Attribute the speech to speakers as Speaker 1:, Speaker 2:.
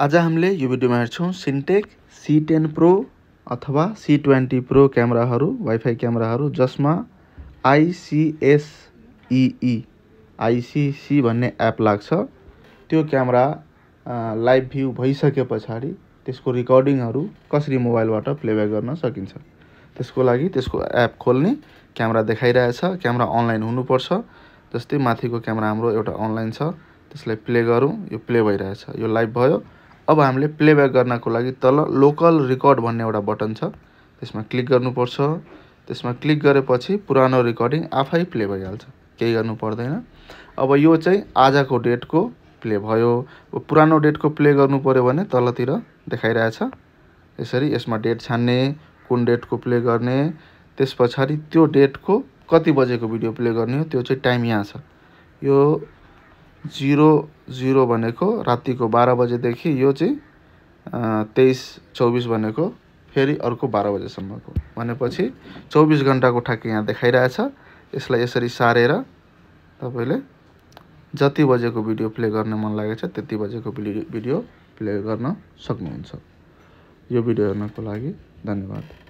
Speaker 1: आज हामीले यो भिडियोमा हेर्छौँ सिन्टेक सी टेन प्रो अथवा सी ट्वेन्टी प्रो क्यामेराहरू वाइफाई क्यामराहरू जसमा आइसिएसइई आइसिसी e e, भन्ने एप लाग्छ त्यो क्यामेरा लाइभ भ्यू भइसके पछाडि त्यसको रेकर्डिङहरू कसरी मोबाइलबाट प्लेब्याक गर्न सकिन्छ त्यसको लागि त्यसको एप खोल्ने क्यामेरा देखाइरहेछ क्यामेरा अनलाइन हुनुपर्छ जस्तै माथिको क्यामेरा हाम्रो एउटा अनलाइन छ त्यसलाई प्ले गरौँ यो प्ले भइरहेछ यो लाइभ भयो अब हामीले प्लेब्याक गर्नको लागि तल लोकल रेकर्ड भन्ने एउटा बटन छ त्यसमा क्लिक गर्नुपर्छ त्यसमा क्लिक गरेपछि पुरानो रेकर्डिङ आफै प्ले भइहाल्छ केही गर्नु पर्दैन अब यो चाहिँ आजको डेटको प्ले भयो पुरानो डेटको प्ले गर्नु पऱ्यो भने तलतिर देखाइरहेछ यसरी यसमा डेट छान्ने कुन डेटको प्ले गर्ने त्यस पछाडि त्यो डेटको कति बजेको भिडियो प्ले गर्ने हो त्यो चाहिँ टाइम यहाँ छ यो जिरो जिरो भनेको रातिको बाह्र बजेदेखि यो चाहिँ तेइस चौबिस भनेको फेरि अर्को बाह्र बजेसम्मको भनेपछि चौबिस घन्टाको ठ्याक्कै यहाँ देखाइरहेछ यसलाई यसरी सारेर तपाईँले जति बजेको भिडियो प्ले गर्न मन लागेको छ त्यति बजेको भिडियो भिडियो प्ले गर्न सक्नुहुन्छ यो भिडियो हेर्नको लागि धन्यवाद